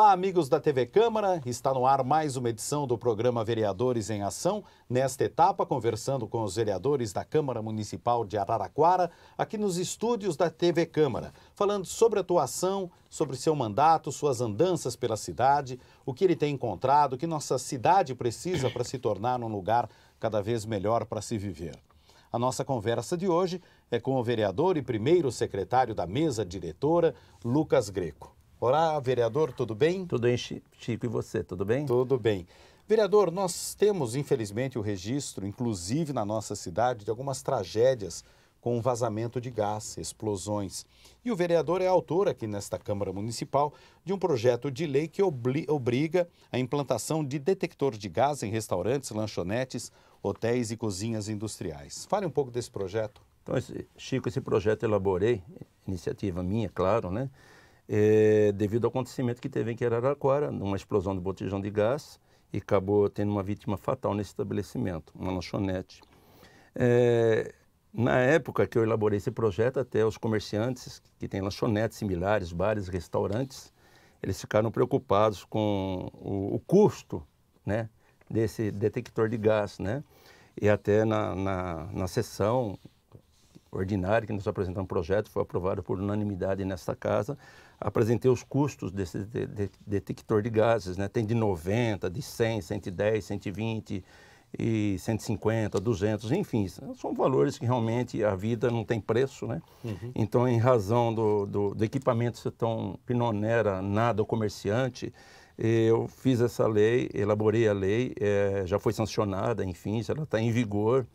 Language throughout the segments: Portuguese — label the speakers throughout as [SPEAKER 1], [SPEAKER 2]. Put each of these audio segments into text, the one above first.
[SPEAKER 1] Olá, amigos da TV Câmara. Está no ar mais uma edição do programa Vereadores em Ação. Nesta etapa, conversando com os vereadores da Câmara Municipal de Araraquara, aqui nos estúdios da TV Câmara, falando sobre a atuação, sobre seu mandato, suas andanças pela cidade, o que ele tem encontrado, o que nossa cidade precisa para se tornar um lugar cada vez melhor para se viver. A nossa conversa de hoje é com o vereador e primeiro secretário da mesa diretora, Lucas Greco. Olá, vereador, tudo bem? Tudo bem, Chico. E você, tudo bem? Tudo bem. Vereador, nós temos, infelizmente, o registro, inclusive na nossa cidade, de algumas tragédias com vazamento de gás, explosões. E o vereador é autor aqui nesta Câmara Municipal de um projeto de lei que obriga a implantação de detector de gás em restaurantes, lanchonetes, hotéis e cozinhas industriais. Fale um pouco desse projeto. Então, Chico, esse projeto eu elaborei, iniciativa
[SPEAKER 2] minha, claro, né? é, devido ao acontecimento que teve em Araraquara, numa explosão de botijão de gás, e acabou tendo uma vítima fatal nesse estabelecimento, uma lanchonete. É, na época que eu elaborei esse projeto, até os comerciantes que têm lanchonetes similares, bares, restaurantes, eles ficaram preocupados com o, o custo né, desse detector de gás. Né? E até na, na, na sessão ordinária que nós apresentamos o projeto, foi aprovado por unanimidade nesta casa, apresentei os custos desse de, de, detector de gases, né? Tem de 90, de 100, 110, 120 e 150, 200, enfim, são valores que realmente a vida não tem preço, né? Uhum. Então, em razão do, do, do equipamento ser tão pinonera, nada, o comerciante, eu fiz essa lei, elaborei a lei, é, já foi sancionada, enfim, ela está em vigor.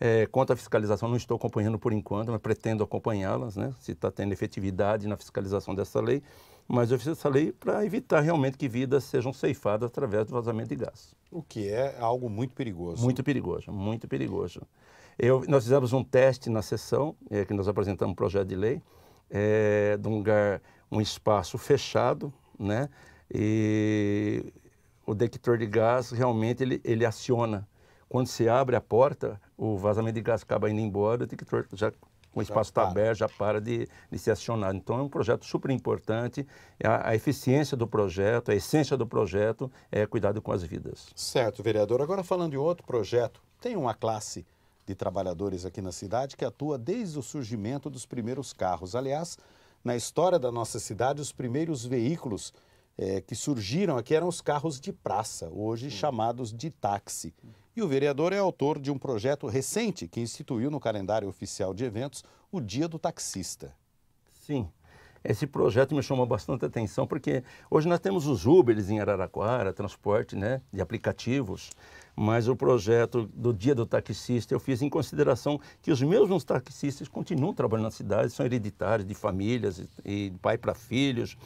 [SPEAKER 2] É, quanto à fiscalização, não estou acompanhando por enquanto, mas pretendo acompanhá-las, né? se está tendo efetividade na fiscalização dessa lei. Mas eu fiz essa lei para evitar realmente que vidas sejam ceifadas através do vazamento de gás.
[SPEAKER 1] O que é algo muito perigoso. Muito
[SPEAKER 2] perigoso, muito perigoso. Eu, nós fizemos um teste na sessão, é, que nós apresentamos um projeto de lei, é, de um lugar, um espaço fechado, né? E o detector de gás realmente ele, ele aciona quando se abre a porta, o vazamento de gás acaba indo embora, o que já o espaço está aberto, já para de, de ser acionado. Então, é um projeto super importante. A, a, eficiência do projeto, a essência do projeto
[SPEAKER 1] é cuidado com as vidas. Certo, vereador. Agora, falando de outro projeto, tem uma classe de trabalhadores aqui na cidade que atua desde o surgimento dos primeiros carros. Aliás, na história da nossa cidade, os primeiros veículos é, que surgiram aqui eram os carros de praça, hoje hum. chamados de táxi. E o vereador é autor de um projeto recente que instituiu no calendário oficial de eventos o Dia do Taxista. Sim,
[SPEAKER 2] esse projeto me chamou bastante atenção porque hoje nós temos os Uberes em Araraquara, transporte né, de aplicativos, mas o projeto do Dia do Taxista eu fiz em consideração que os mesmos taxistas continuam trabalhando na cidade, são hereditários de famílias e de pai para filhos.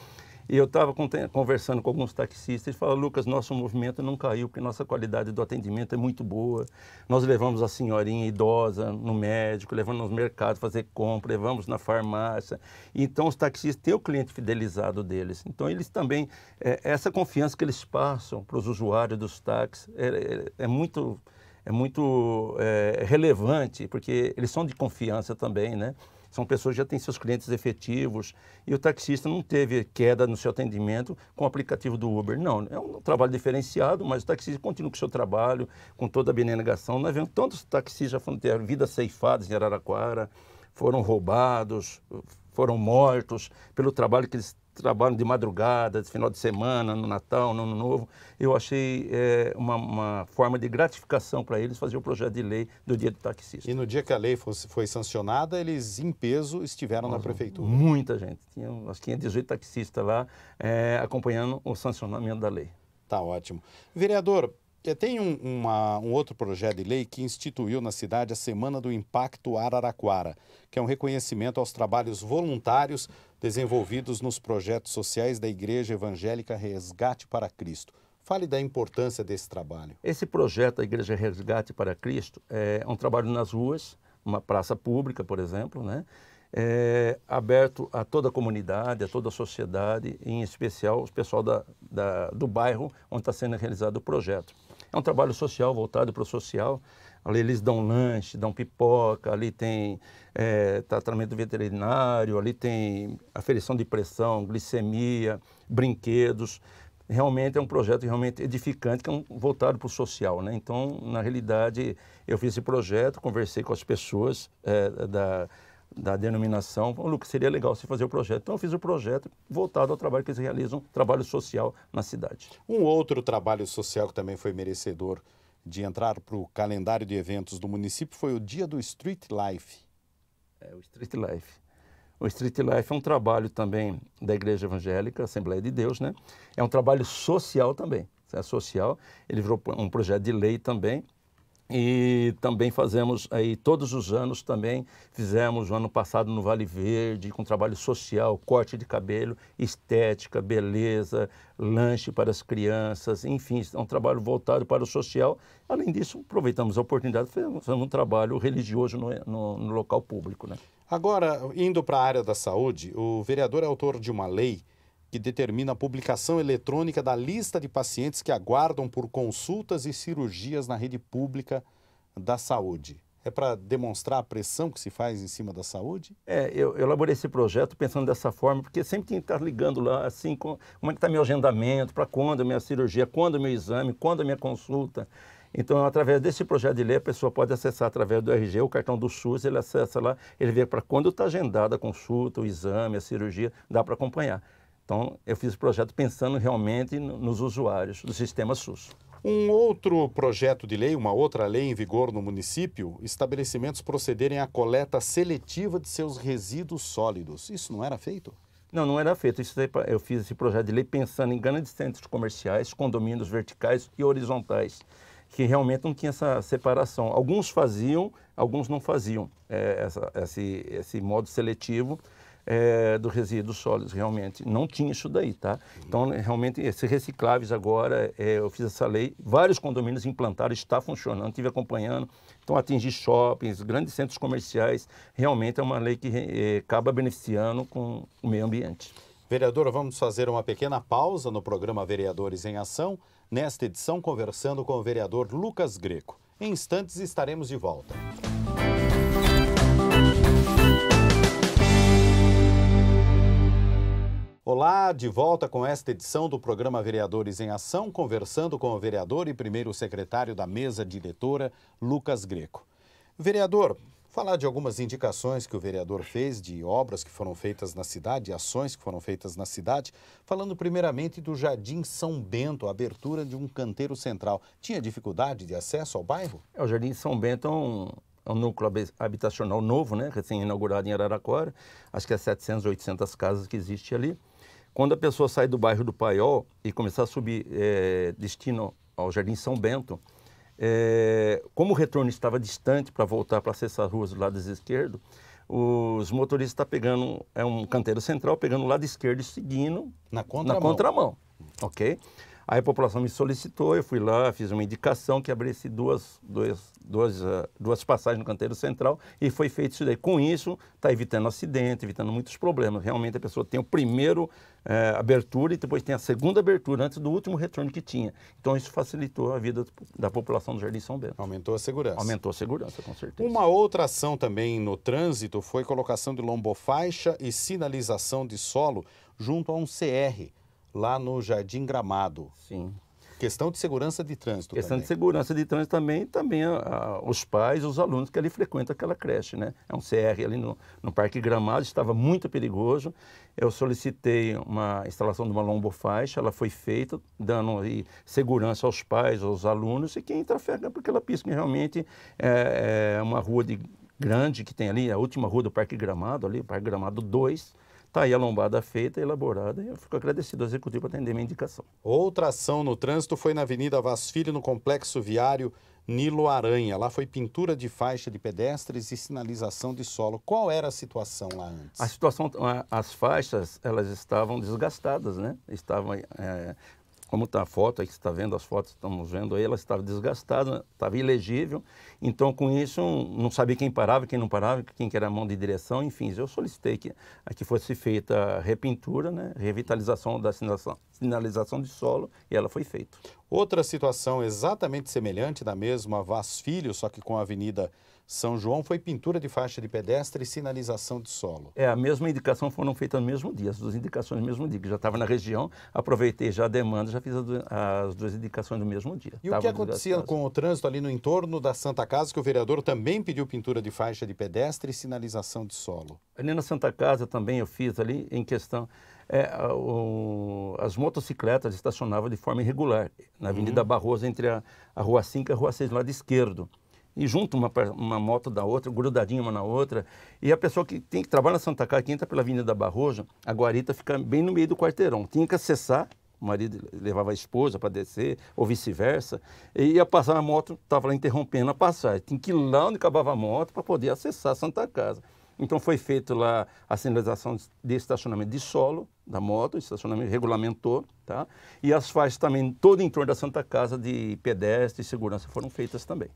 [SPEAKER 2] E eu estava conversando com alguns taxistas e falaram, Lucas, nosso movimento não caiu porque nossa qualidade do atendimento é muito boa. Nós levamos a senhorinha idosa no médico, levamos nos mercados fazer compra, levamos na farmácia. Então, os taxistas têm o cliente fidelizado deles. Então, eles também, é, essa confiança que eles passam para os usuários dos táxis é, é, é muito, é muito é, relevante, porque eles são de confiança também, né? São pessoas que já têm seus clientes efetivos e o taxista não teve queda no seu atendimento com o aplicativo do Uber. Não, é um trabalho diferenciado, mas o taxista continua com o seu trabalho, com toda a benegação. Nós vemos tantos taxistas já foram ter vidas ceifadas em Araraquara, foram roubados, foram mortos pelo trabalho que eles trabalham de madrugada, de final de semana, no Natal, no Ano Novo. Eu achei é, uma, uma, forma de gratificação para eles fazer o projeto de lei do dia do taxista. E no dia que a lei fosse, foi sancionada, eles em peso estiveram Nossa, na prefeitura? Muita gente. Tinha, acho que tinha 18 taxistas lá é, acompanhando o sancionamento da lei. Tá
[SPEAKER 1] ótimo. Vereador, é, tem um, uma, um outro projeto de lei que instituiu na cidade a Semana do Impacto Araraquara, que é um reconhecimento aos trabalhos voluntários desenvolvidos nos projetos sociais da Igreja Evangélica Resgate para Cristo. Fale da importância desse trabalho.
[SPEAKER 2] Esse projeto da Igreja Resgate para Cristo é, é um trabalho nas ruas, uma praça pública, por exemplo, né? É, aberto a toda a comunidade, a toda a sociedade, em especial o pessoal da, da, do bairro onde está sendo realizado o projeto. É um trabalho social, voltado para o social. Ali eles dão lanche, dão pipoca, ali tem é, tratamento veterinário, ali tem aferição de pressão, glicemia, brinquedos. Realmente é um projeto realmente edificante, que é um, voltado para o social. Né? Então, na realidade, eu fiz esse projeto, conversei com as pessoas é, da da denominação, falou, Lucas, seria legal você fazer o projeto.
[SPEAKER 1] Então eu fiz o projeto voltado ao trabalho que eles realizam, trabalho social na cidade. Um outro trabalho social que também foi merecedor de entrar para o calendário de eventos do município foi o dia do Street Life. É, o Street Life. O Street Life é um
[SPEAKER 2] trabalho também da Igreja Evangélica, Assembleia de Deus, né? É um trabalho social também. É social, ele virou um projeto de lei também, e também fazemos aí todos os anos também fizemos o ano passado no Vale Verde com trabalho social, corte de cabelo, estética, beleza, lanche para as crianças, enfim, é um trabalho voltado para o social. Além disso, aproveitamos a oportunidade, fazemos um trabalho religioso no, no, no local público, né?
[SPEAKER 1] Agora, indo para a área da saúde, o vereador é autor de uma lei que determina a publicação eletrônica da lista de pacientes que aguardam por consultas e cirurgias na rede pública da saúde. É para demonstrar a pressão que se faz em cima da saúde?
[SPEAKER 2] É, eu, eu elaborei esse projeto pensando dessa forma, porque sempre tem que estar ligando lá, assim, com, como é que está meu agendamento, para quando a minha cirurgia, quando o meu exame, quando a minha consulta. Então, através desse projeto de lei, a pessoa pode acessar através do RG, o cartão do SUS, ele acessa lá, ele vê para quando está agendada a consulta, o exame, a cirurgia, dá para acompanhar. Então, eu fiz o projeto pensando realmente nos usuários do
[SPEAKER 1] sistema SUS. Um outro projeto de lei, uma outra lei em vigor no município, estabelecimentos procederem à coleta seletiva de seus resíduos sólidos. Isso não era feito?
[SPEAKER 2] Não, não era feito. Isso, eu fiz esse projeto de lei pensando em grandes centros comerciais, condomínios verticais e horizontais, que realmente não tinha essa separação. Alguns faziam, alguns não faziam é, essa, esse, esse modo seletivo é, eh, dos resíduos sólidos, realmente. Não tinha isso daí, tá? Então, realmente, esses recicláveis agora, é, eu fiz essa lei, vários condomínios implantaram, está funcionando, estive acompanhando. Então, atingir shoppings, grandes centros comerciais, realmente é uma lei que é, acaba beneficiando com o
[SPEAKER 1] meio ambiente. Vereadora, vamos fazer uma pequena pausa no programa Vereadores em Ação, nesta edição conversando com o vereador Lucas Greco. Em instantes estaremos de volta. Olá, de volta com esta edição do programa Vereadores em Ação, conversando com o vereador e primeiro secretário da mesa diretora, Lucas Greco. Vereador, falar de algumas indicações que o vereador fez de obras que foram feitas na cidade, ações que foram feitas na cidade, falando primeiramente do Jardim São Bento, a abertura de um canteiro central. Tinha dificuldade de acesso ao bairro?
[SPEAKER 2] É, o Jardim São Bento é um, é um núcleo habitacional novo, né, recém-inaugurado em Araraquara, acho que é 700, 800 casas que existe ali. Quando a pessoa sai do bairro do Paiol e começar a subir é, destino ao Jardim São Bento, é, como o retorno estava distante para voltar para acessar as ruas do lado esquerdo, os motoristas estão tá pegando, é um canteiro central, pegando o lado esquerdo e seguindo na contramão. Na contramão ok? Aí a população me solicitou, eu fui lá, fiz uma indicação que abrisse duas, duas, duas, eh, duas passagens no canteiro central e foi feito isso daí. Com isso, está evitando acidente, evitando muitos problemas. Realmente a pessoa tem o primeiro eh, abertura e depois tem a segunda abertura antes do último retorno que tinha.
[SPEAKER 1] Então isso facilitou a vida da população do Jardim São Bento. Aumentou a segurança. Aumentou a segurança, com certeza. Uma outra ação também no trânsito foi colocação de lombofaixa e sinalização de solo junto a um CR lá no Jardim Gramado. Sim. Questão de segurança de trânsito. Questão também. de segurança de
[SPEAKER 2] trânsito também,
[SPEAKER 1] também a, ah, a, ah, os pais, os alunos que ali
[SPEAKER 2] frequentam aquela creche, né? É um CR ali no, no Parque Gramado, estava muito perigoso. Eu solicitei uma instalação de uma lombofaixa, ela foi feita, dando aí, segurança aos pais, aos alunos e quem trafega né? por aquela pista, que realmente é, é uma rua de grande que tem ali, a última rua do Parque Gramado, ali, Parque Gramado 2 Está aí a
[SPEAKER 1] lombada feita, elaborada, e eu fico agradecido ao Executivo por atender minha indicação. Outra ação no trânsito foi na Avenida Vaz Filho, no Complexo Viário Nilo Aranha. Lá foi pintura de faixa de pedestres e sinalização de solo. Qual era a situação lá antes?
[SPEAKER 2] A situação, as faixas, elas estavam desgastadas, né? Estavam é, como está a foto, aí que você está vendo as fotos que estamos vendo aí, ela estava desgastada, estava ilegível. Então, com isso, não sabia quem parava, quem não parava, quem que era a mão de direção, enfim. Eu solicitei que, que fosse feita
[SPEAKER 1] a repintura, né, revitalização da sinalização, sinalização de solo, e ela foi feita. Outra situação exatamente semelhante, da mesma Vaz Filho, só que com a Avenida são João foi pintura de faixa de pedestre e sinalização de solo.
[SPEAKER 2] É, a mesma indicação foram feitas no mesmo dia, as duas indicações no mesmo dia, que já estava na região, aproveitei já a demanda, já fiz as duas indicações no mesmo dia. E tava o que acontecia
[SPEAKER 1] com o trânsito ali no entorno da Santa Casa, que o vereador também pediu pintura de faixa de pedestre e sinalização de solo?
[SPEAKER 2] Ali na Santa Casa também eu fiz ali em questão... É, o, as motocicletas estacionavam de forma irregular na Avenida uhum. Barroso, entre a, a Rua 5 e a Rua 6, do lado esquerdo e junto uma, uma moto da outra, grudadinha uma na outra. E a pessoa que tem que trabalhar na Santa Casa, que entra pela Avenida da Barroja, a guarita fica bem no meio do quarteirão. Tinha que acessar, o marido levava a esposa para descer, ou vice-versa, e ia passar a moto, estava lá interrompendo a passagem. Tinha que ir lá onde acabava a moto para poder acessar a Santa Casa. Então foi feito lá a sinalização de estacionamento de solo da moto, estacionamento regulamentou, tá? E as faixas também, todo em torno da Santa
[SPEAKER 1] Casa de pedestre e segurança foram feitas também.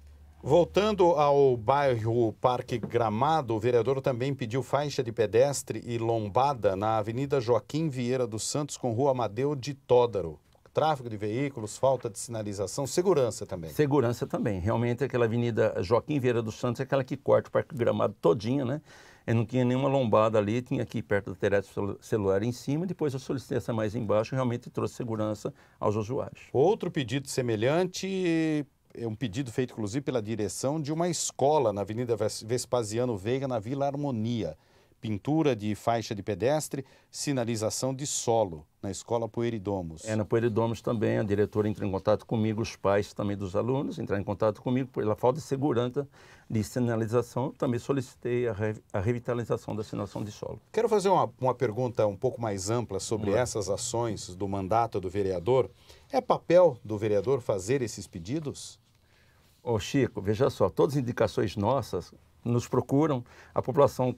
[SPEAKER 1] Voltando ao bairro Parque Gramado, o vereador também pediu faixa de pedestre e lombada na Avenida Joaquim Vieira dos Santos com Rua Amadeu de Tódaro. Tráfego de veículos, falta de sinalização, segurança também.
[SPEAKER 2] Segurança também. Realmente aquela Avenida Joaquim Vieira dos Santos é aquela que corta o Parque Gramado todinha, né? E não tinha nenhuma lombada ali, tinha aqui perto do terrestre celular em cima, depois a solicitei essa é mais embaixo, realmente trouxe segurança aos usuários. Outro pedido
[SPEAKER 1] semelhante é um pedido feito, inclusive, pela direção de uma escola na Avenida Vespasiano Veiga, na Vila Harmonia. Pintura de faixa de pedestre, sinalização de solo na escola Poeridomos. É, na
[SPEAKER 2] Poeridomos também, a diretora entra em contato comigo, os pais também dos alunos entraram em contato comigo pela falta de segurança de sinalização. Também solicitei a, re, a revitalização da sinalização de solo.
[SPEAKER 1] Quero fazer uma, uma pergunta um pouco mais ampla sobre é. essas ações do mandato do vereador. É papel do vereador fazer esses pedidos? Ô Chico, veja só, todas as indicações nossas
[SPEAKER 2] nos procuram, a população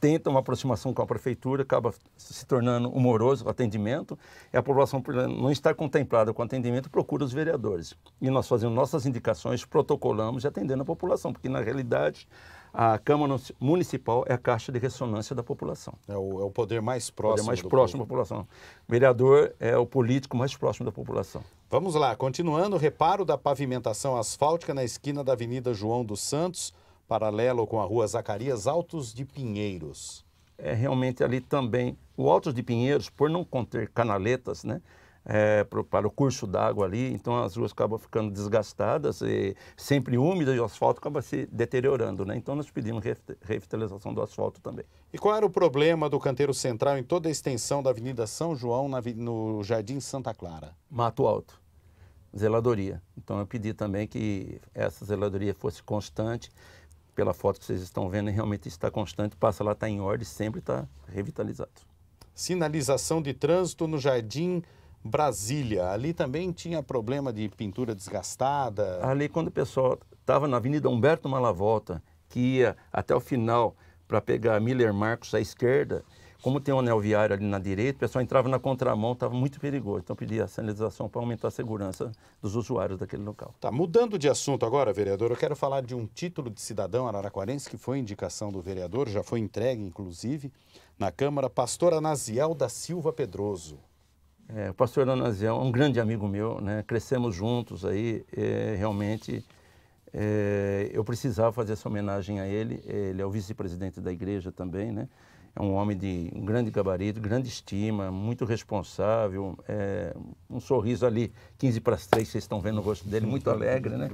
[SPEAKER 2] tenta uma aproximação com a prefeitura, acaba se tornando humoroso o atendimento, e a população não está contemplada com o atendimento, procura os vereadores. E nós fazemos nossas indicações, protocolamos e atendendo a população, porque na realidade a Câmara Municipal é a caixa de ressonância da população. É o, é o poder mais próximo. O poder mais próximo
[SPEAKER 1] povo. da população. O vereador é o político mais próximo da população. Vamos lá, continuando, reparo da pavimentação asfáltica na esquina da Avenida João dos Santos, paralelo com a Rua Zacarias Altos de Pinheiros. É realmente ali também, o Altos
[SPEAKER 2] de Pinheiros, por não conter canaletas, né, é, pro, para o curso d'água ali, então as ruas acabam ficando desgastadas, e sempre úmidas e o asfalto acaba se deteriorando, né? Então
[SPEAKER 1] nós pedimos revitalização do asfalto também. E qual era o problema do canteiro central em toda a extensão da Avenida São João, na, no Jardim Santa Clara? Mato Alto
[SPEAKER 2] zeladoria. Então eu pedi também que essa zeladoria fosse constante. Pela foto que vocês estão vendo, realmente está constante, passa lá, está em ordem, sempre está revitalizado.
[SPEAKER 1] Sinalização de trânsito no Jardim Brasília, ali também tinha problema de pintura desgastada. Ali, quando o pessoal estava na Avenida Humberto Malavolta, que
[SPEAKER 2] ia até o final para pegar Miller Marcos à esquerda, como tem um anel viário ali na direita, o pessoal entrava na contramão, estava muito perigoso. Então pedia a sinalização para aumentar a segurança dos
[SPEAKER 1] usuários daquele local. Tá, mudando de assunto agora, vereador, eu quero falar de um título de cidadão araraquarense que foi indicação do vereador, já foi entregue, inclusive, na Câmara, pastor Anaziel da Silva Pedroso.
[SPEAKER 2] É, o pastor Anazião é um grande amigo meu, né? crescemos juntos aí, é, realmente é, eu precisava fazer essa homenagem a ele, ele é o vice-presidente da igreja também, né? é um homem de um grande gabarito, grande estima, muito responsável, é, um sorriso ali, 15 para as 3, vocês estão vendo o rosto dele, muito alegre, né?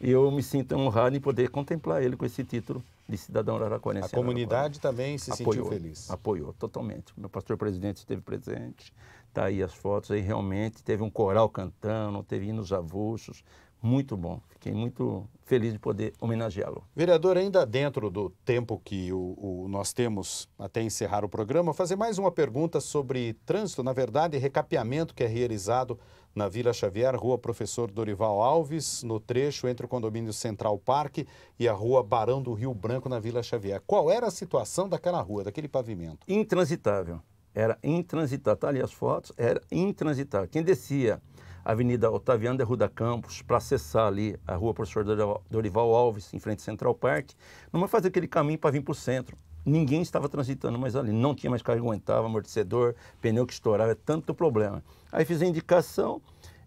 [SPEAKER 2] E eu me sinto honrado em poder contemplar ele com esse título de cidadão araraquarense. A comunidade
[SPEAKER 1] também se apoiou, sentiu feliz.
[SPEAKER 2] Apoiou, totalmente. Meu pastor presidente esteve presente, Está aí as fotos, aí realmente teve um coral cantando, teve hinos
[SPEAKER 1] avulsos, muito bom. Fiquei muito feliz de poder homenageá-lo. Vereador, ainda dentro do tempo que o, o, nós temos até encerrar o programa, fazer mais uma pergunta sobre trânsito, na verdade, recapeamento que é realizado na Vila Xavier, Rua Professor Dorival Alves, no trecho entre o condomínio Central Parque e a Rua Barão do Rio Branco, na Vila Xavier. Qual era a situação daquela rua, daquele pavimento? Intransitável era
[SPEAKER 2] intransitável. Está ali as fotos, era intransitável. Quem descia a Avenida Otaviano de Ruda Campos para acessar ali a Rua Professor Dorival Alves, em frente ao Central Park, não vai fazer aquele caminho para vir para o centro. Ninguém estava transitando mais ali, não tinha mais carro que aguentava, amortecedor, pneu que estourava, é tanto problema. Aí fiz a indicação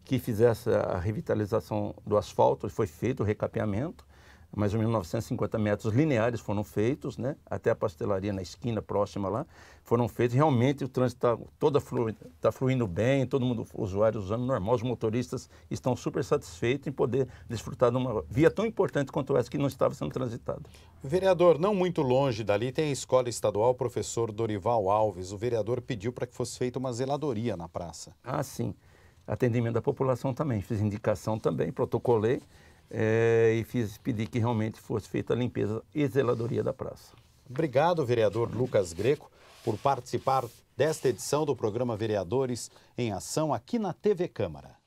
[SPEAKER 2] que fizesse a revitalização do asfalto, foi feito o recapeamento, mais ou menos 950 metros lineares foram feitos, né? até a pastelaria na esquina próxima lá, foram feitos. Realmente o trânsito está fluindo, tá fluindo bem, todo mundo, usuários usando normal, os motoristas estão super satisfeitos em poder desfrutar de uma via tão importante quanto essa que não estava sendo transitada.
[SPEAKER 1] Vereador, não muito longe dali tem a Escola Estadual Professor Dorival Alves. O vereador pediu para que fosse feita uma zeladoria na praça.
[SPEAKER 2] Ah, sim. Atendimento da população também, fiz indicação também, protocolei é, e fiz, pedir que realmente fosse feita a limpeza e
[SPEAKER 1] zeladoria da praça. Obrigado, vereador Lucas Greco, por participar desta edição do programa Vereadores em Ação aqui na TV Câmara.